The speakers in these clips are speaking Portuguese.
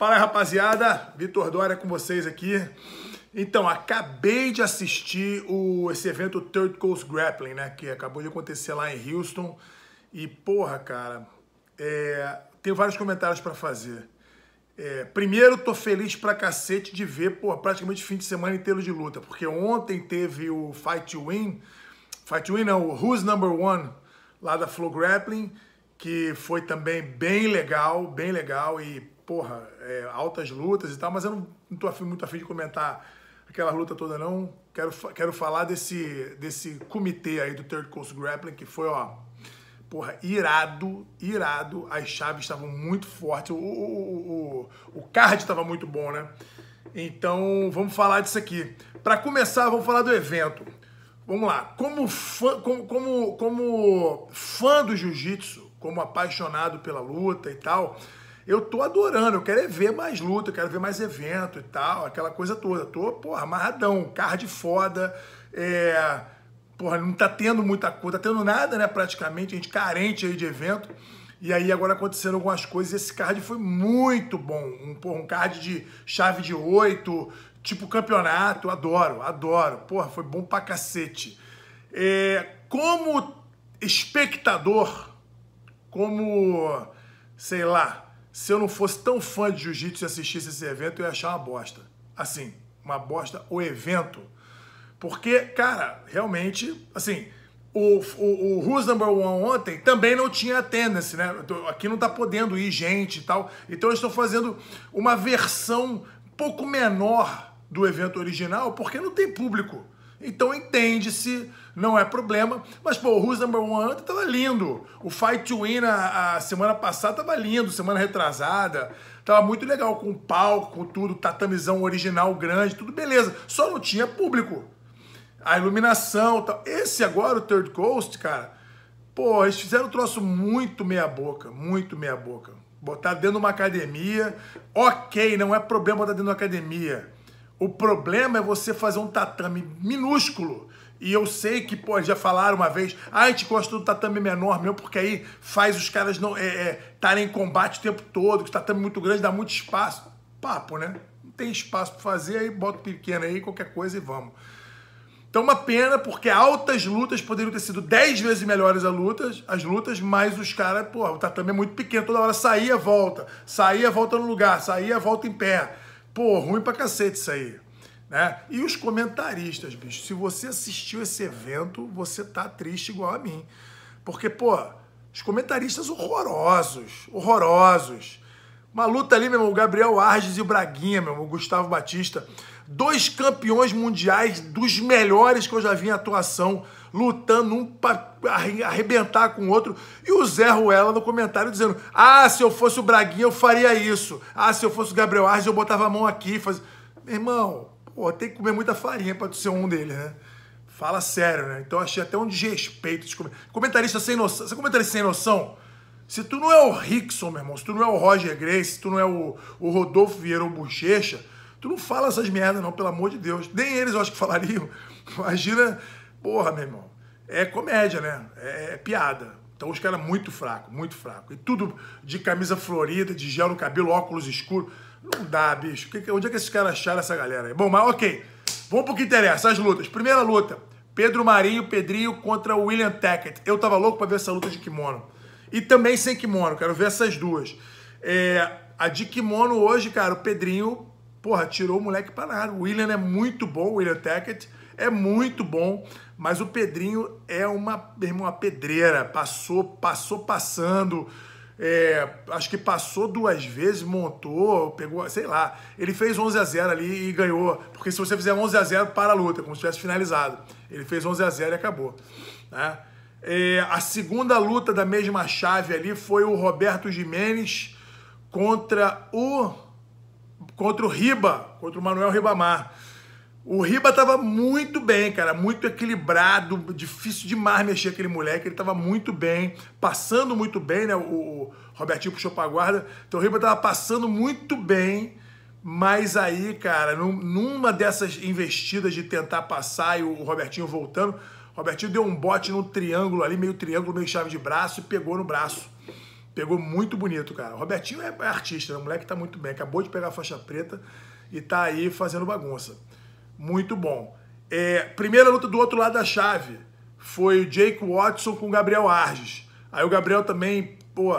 Fala aí, rapaziada. Vitor Dória com vocês aqui. Então, acabei de assistir o, esse evento Third Coast Grappling, né? Que acabou de acontecer lá em Houston. E, porra, cara, é, tenho vários comentários para fazer. É, primeiro, tô feliz pra cacete de ver, porra, praticamente fim de semana inteiro de luta. Porque ontem teve o Fight to Win. Fight to Win não, o Who's Number One, lá da Flow Grappling. Que foi também bem legal, bem legal. E, porra, é, altas lutas e tal, mas eu não, não tô afim, muito afim de comentar aquela luta toda, não. Quero, quero falar desse, desse comitê aí do Third Coast Grappling, que foi, ó, porra, irado, irado. As chaves estavam muito fortes, o, o, o, o card estava muito bom, né? Então, vamos falar disso aqui. Para começar, vamos falar do evento. Vamos lá. Como fã, como, como, como fã do jiu-jitsu, como apaixonado pela luta e tal, eu tô adorando, eu quero é ver mais luta, eu quero ver mais evento e tal, aquela coisa toda. Eu tô, porra, amarradão, card foda, é... porra, não tá tendo muita coisa, tá tendo nada, né, praticamente, a gente carente aí de evento. E aí agora aconteceram algumas coisas, esse card foi muito bom, um, porra, um card de chave de oito, tipo campeonato, adoro, adoro, porra, foi bom pra cacete. É... como espectador, como, sei lá, se eu não fosse tão fã de jiu-jitsu e assistisse esse evento, eu ia achar uma bosta. Assim, uma bosta o evento. Porque, cara, realmente, assim, o, o, o Who's Number One ontem também não tinha attendance, né? Aqui não tá podendo ir gente e tal. Então eu estou fazendo uma versão um pouco menor do evento original, porque não tem público. Então entende-se, não é problema. Mas, pô, o Who's Number One tava lindo. O Fight to Win a, a, semana passada tava lindo, semana retrasada. Tava muito legal, com palco, com tudo, tatamizão original grande, tudo beleza. Só não tinha público. A iluminação tal. Esse agora, o Third Coast, cara, pô, eles fizeram um troço muito meia boca, muito meia boca. Botar dentro de uma academia, ok, não é problema botar dentro de uma academia o problema é você fazer um tatame minúsculo. E eu sei que, pô, já falaram uma vez, ah, a gente gosta do tatame menor meu, porque aí faz os caras não estarem é, é, em combate o tempo todo, que o tatame é muito grande dá muito espaço. Papo, né? Não tem espaço para fazer, aí bota pequeno aí, qualquer coisa e vamos. Então, uma pena, porque altas lutas poderiam ter sido 10 vezes melhores as lutas, as lutas, mas os caras, pô, o tatame é muito pequeno, toda hora saía, volta, saía, volta no lugar, saía, volta em pé. Pô, ruim pra cacete isso aí. Né? E os comentaristas, bicho, se você assistiu esse evento, você tá triste igual a mim. Porque, pô, os comentaristas horrorosos, horrorosos. Uma luta ali, meu irmão, o Gabriel Arges e o Braguinha, meu irmão, o Gustavo Batista. Dois campeões mundiais dos melhores que eu já vi em atuação, lutando um para arrebentar com o outro. E o Zé Ruela no comentário dizendo: Ah, se eu fosse o Braguinha, eu faria isso. Ah, se eu fosse o Gabriel Arges, eu botava a mão aqui. Faz... Meu irmão, pô, tem que comer muita farinha para tu ser um deles, né? Fala sério, né? Então achei até um desrespeito. De comentarista sem noção. Você comentarista sem noção? Se tu não é o Rickson, meu irmão, se tu não é o Roger Grace, se tu não é o, o Rodolfo Vieira ou Bochecha, tu não fala essas merdas, não, pelo amor de Deus. Nem eles eu acho que falariam. Imagina, porra, meu irmão. É comédia, né? É, é piada. Então os caras muito fraco, muito fraco. E tudo de camisa florida, de gel no cabelo, óculos escuros. Não dá, bicho. Onde é que esses caras acharam essa galera aí? Bom, mas ok. Vamos pro que interessa, as lutas. Primeira luta. Pedro Marinho, Pedrinho contra William Tackett. Eu tava louco pra ver essa luta de kimono. E também sem kimono, quero ver essas duas. É, a de kimono hoje, cara, o Pedrinho, porra, tirou o moleque pra nada. O William é muito bom, o William Tackett é muito bom, mas o Pedrinho é uma, irmão, uma pedreira. Passou, passou passando. É, acho que passou duas vezes, montou, pegou, sei lá. Ele fez 11 a 0 ali e ganhou. Porque se você fizer 11 a 0 para a luta, como se tivesse finalizado. Ele fez 11 a 0 e acabou. Né? É, a segunda luta da mesma chave ali foi o Roberto Jimenez contra o contra o Riba, contra o Manuel Ribamar. O Riba tava muito bem, cara, muito equilibrado, difícil demais mexer aquele moleque, ele tava muito bem, passando muito bem, né? O, o Robertinho puxou pra guarda, então o Riba tava passando muito bem mas aí, cara, numa dessas investidas de tentar passar e o Robertinho voltando, o Robertinho deu um bote no triângulo ali, meio triângulo, meio chave de braço e pegou no braço. Pegou muito bonito, cara. O Robertinho é, é artista, né? o moleque tá muito bem. Acabou de pegar a faixa preta e tá aí fazendo bagunça. Muito bom. É, primeira luta do outro lado da chave foi o Jake Watson com Gabriel Arges. Aí o Gabriel também, pô,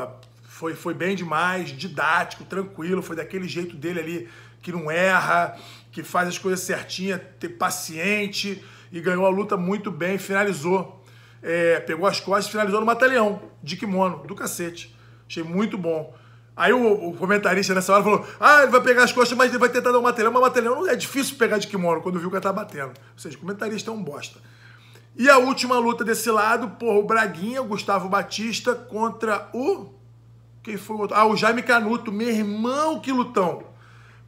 foi, foi bem demais, didático, tranquilo, foi daquele jeito dele ali que não erra, que faz as coisas certinhas, ter paciente e ganhou a luta muito bem, finalizou. É, pegou as costas e finalizou no batalhão de kimono, do cacete. Achei muito bom. Aí o, o, comentarista nessa hora falou: Ah, ele vai pegar as costas, mas ele vai tentar dar um batalhão. Mas matelhão é difícil pegar de kimono quando viu que ela tá batendo. Ou seja, o comentarista é um bosta. E a última luta desse lado, porra, o Braguinha, Gustavo Batista contra o quem foi o outro? Ah, o Jaime Canuto, meu irmão, que lutão.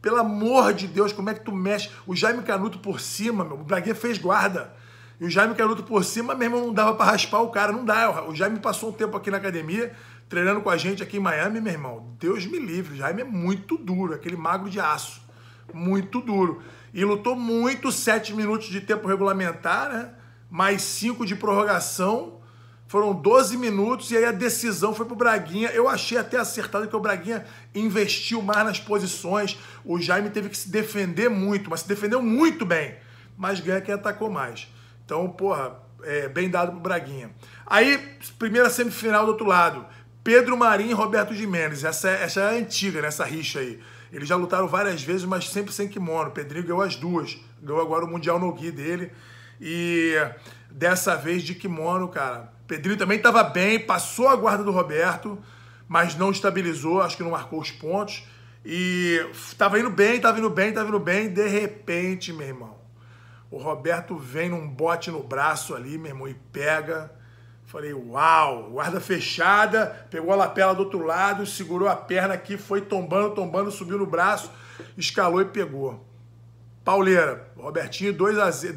Pelo amor de Deus, como é que tu mexe? O Jaime Canuto por cima, meu. O Braguet fez guarda. E o Jaime Canuto por cima, meu irmão, não dava para raspar o cara, não dá. É o Jaime passou um tempo aqui na academia, treinando com a gente aqui em Miami, meu irmão. Deus me livre, o Jaime é muito duro, aquele magro de aço. Muito duro. E lutou muito, sete minutos de tempo regulamentar, né? Mais cinco de prorrogação foram 12 minutos e aí a decisão foi pro Braguinha. Eu achei até acertado que o Braguinha investiu mais nas posições. O Jaime teve que se defender muito, mas se defendeu muito bem. Mas ganha quem atacou mais. Então, porra, é, bem dado pro Braguinha. Aí, primeira semifinal do outro lado. Pedro Marinho e Roberto Jimenez. Essa, é, essa é antiga, nessa né, rixa aí. Eles já lutaram várias vezes, mas sempre sem kimono. O Pedrinho ganhou as duas. Ganhou agora o Mundial no Gui dele. E dessa vez de kimono, cara Pedrinho também estava bem, passou a guarda do Roberto, mas não estabilizou, acho que não marcou os pontos. E estava indo bem, estava indo bem, estava indo bem. De repente, meu irmão, o Roberto vem num bote no braço ali, meu irmão, e pega. Falei, uau, guarda fechada, pegou a lapela do outro lado, segurou a perna aqui, foi tombando, tombando, subiu no braço, escalou e pegou. Pauleira, Robertinho, dois, é,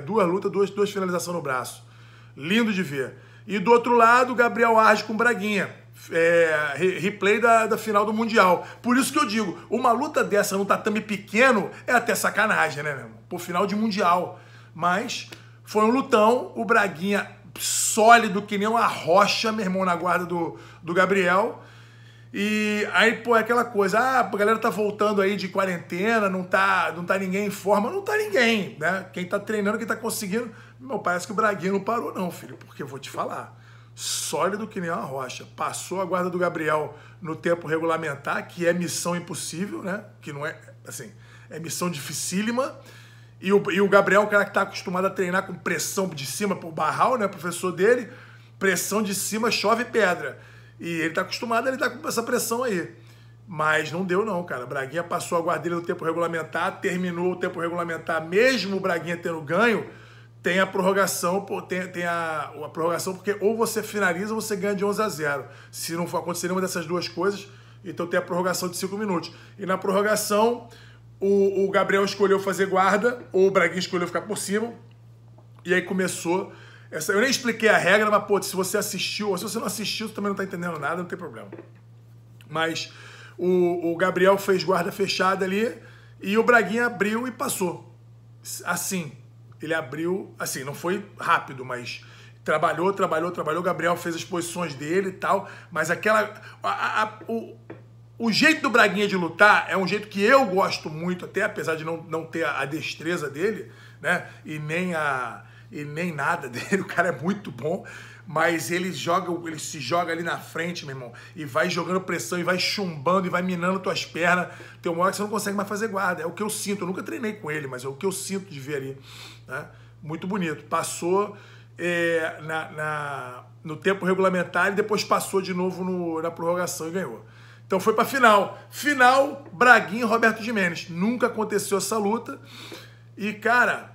duas lutas, duas, duas finalizações no braço. Lindo de ver. E do outro lado, Gabriel Arge com Braguinha. É, replay da, da final do Mundial. Por isso que eu digo, uma luta dessa num tatame pequeno é até sacanagem, né, meu irmão? Por final de Mundial. Mas foi um lutão, o Braguinha sólido que nem uma rocha, meu irmão, na guarda do, do Gabriel. E aí, pô, é aquela coisa, ah, a galera tá voltando aí de quarentena, não tá, não tá ninguém em forma, não tá ninguém, né? Quem tá treinando, quem tá conseguindo, meu, parece que o Braguinha não parou não, filho, porque eu vou te falar. Sólido que nem uma rocha. Passou a guarda do Gabriel no tempo regulamentar, que é missão impossível, né? Que não é, assim, é missão dificílima. E o, e o Gabriel, o é cara que tá acostumado a treinar com pressão de cima pro barral, né? Professor dele, pressão de cima, chove pedra. E ele tá acostumado a lidar com essa pressão aí. Mas não deu não, cara. Braguinha passou a guarda dele no tempo regulamentar, terminou o tempo regulamentar, mesmo o Braguinha tendo ganho, tem a prorrogação, tem, tem a, a, prorrogação, porque ou você finaliza ou você ganha de 11 a 0. Se não for acontecer nenhuma dessas duas coisas, então tem a prorrogação de 5 minutos. E na prorrogação, o, o, Gabriel escolheu fazer guarda, ou o Braguinho escolheu ficar por cima, e aí começou. Essa, eu nem expliquei a regra, mas, pô, se você assistiu, ou se você não assistiu, você também não está entendendo nada, não tem problema. Mas o, o Gabriel fez guarda fechada ali, e o Braguinho abriu e passou. Assim, ele abriu, assim, não foi rápido, mas trabalhou, trabalhou, trabalhou. Gabriel fez as posições dele e tal, mas aquela. A, a, o, o jeito do Braguinha de lutar é um jeito que eu gosto muito, até apesar de não, não ter a, a destreza dele, né? E nem a. E nem nada dele, o cara é muito bom mas ele joga, ele se joga ali na frente, meu irmão, e vai jogando pressão, e vai chumbando, e vai minando tuas pernas. Tem uma hora que você não consegue mais fazer guarda. É o que eu sinto. Eu nunca treinei com ele, mas é o que eu sinto de ver ali. Né? Muito bonito. Passou é, na, na, no tempo regulamentar e depois passou de novo no, na prorrogação e ganhou. Então foi para final. Final, Braguinho e Roberto Jimenez. Nunca aconteceu essa luta. E, cara,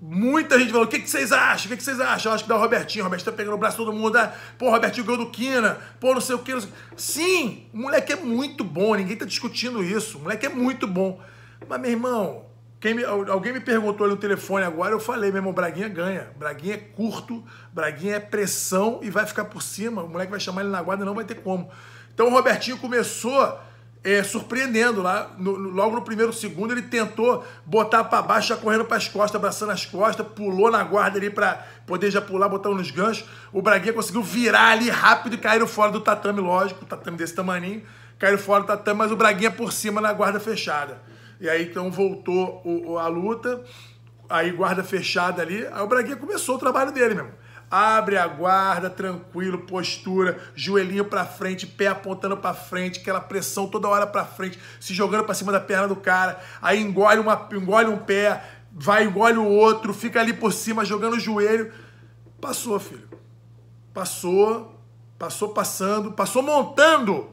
Muita gente falou, o que, que vocês acham? O que, que vocês acham? Eu acho que dá o Robertinho. O Robertinho tá pegando o braço todo mundo. Ah, pô, Robertinho ganhou do Quina. Pô, não sei o que. sei... Sim, o moleque é muito bom. Ninguém tá discutindo isso. O moleque é muito bom. Mas, meu irmão, me, alguém me perguntou ali no telefone agora. Eu falei, meu irmão, Braguinha ganha. Braguinha é curto. Braguinha é pressão e vai ficar por cima. O moleque vai chamar ele na guarda e não vai ter como. Então o Robertinho começou é, surpreendendo lá. No, no, logo no primeiro segundo, ele tentou botar para baixo, já correndo para as costas, abraçando as costas, pulou na guarda ali para poder já pular, botar nos ganchos. O Braguinha conseguiu virar ali rápido e caíram fora do tatame, lógico, tatame desse tamaninho. Caíram fora do tatame, mas o Braguinha por cima na guarda fechada. E aí então voltou o, o, a luta, aí guarda fechada ali. Aí o Braguinha começou o trabalho dele mesmo Abre a guarda, tranquilo, postura, joelhinho para frente, pé apontando para frente, aquela pressão toda hora para frente, se jogando para cima da perna do cara. Aí engole, uma, engole um pé, vai, engole o outro, fica ali por cima, jogando o joelho. Passou, filho. Passou, passou passando, passou montando.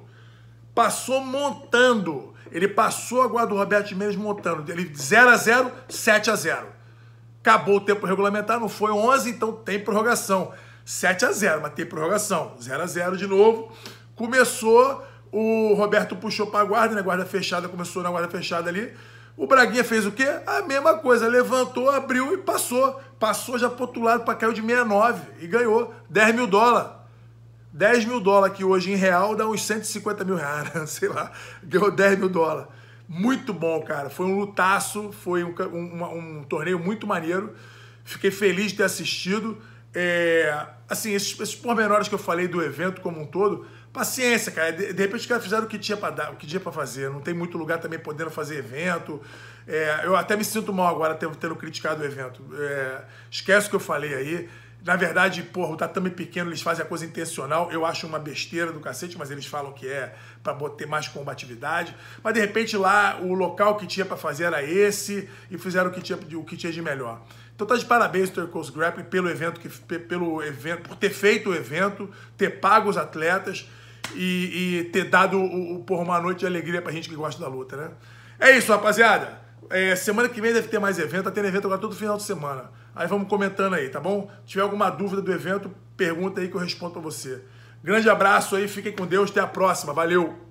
Passou montando. Ele passou a guarda do Roberto Mendes montando. Ele 0 a 0 7 a 0 Acabou o tempo regulamentar, não foi 11, então tem prorrogação. 7 a 0, mas tem prorrogação. 0 a 0 de novo. Começou, o Roberto puxou para a guarda, né? Guarda fechada, começou na guarda fechada ali. O Braguinha fez o quê? A mesma coisa, levantou, abriu e passou. Passou já pro outro lado, para caiu de 69 e ganhou 10 mil dólares. 10 mil dólares, que hoje em real dá uns 150 mil reais, sei lá. Ganhou 10 mil dólares. Muito bom, cara. Foi um lutaço, foi um, um, um torneio muito maneiro. Fiquei feliz de ter assistido. É, assim, esses, esses pormenores que eu falei do evento como um todo, paciência, cara. De, de repente os caras fizeram o que tinha para dar, o que tinha para fazer. Não tem muito lugar também podendo fazer evento. É, eu até me sinto mal agora tendo, tendo criticado o evento. É, esquece o que eu falei aí. Na verdade, porra, o tatame pequeno eles fazem a coisa intencional. Eu acho uma besteira do cacete, mas eles falam que é para ter mais combatividade. Mas de repente lá o local que tinha para fazer era esse e fizeram o que tinha, o que tinha de melhor. Então tá de parabéns Turcos Grappling pelo evento que pelo evento, por ter feito o evento, ter pago os atletas e, e ter dado o, o por uma noite de alegria pra gente que gosta da luta, né? É isso, rapaziada. É, semana que vem deve ter mais evento, tá tendo evento agora todo final de semana. Aí vamos comentando aí, tá bom? Se tiver alguma dúvida do evento, pergunta aí que eu respondo para você. Grande abraço aí, fiquem com Deus, até a próxima. Valeu!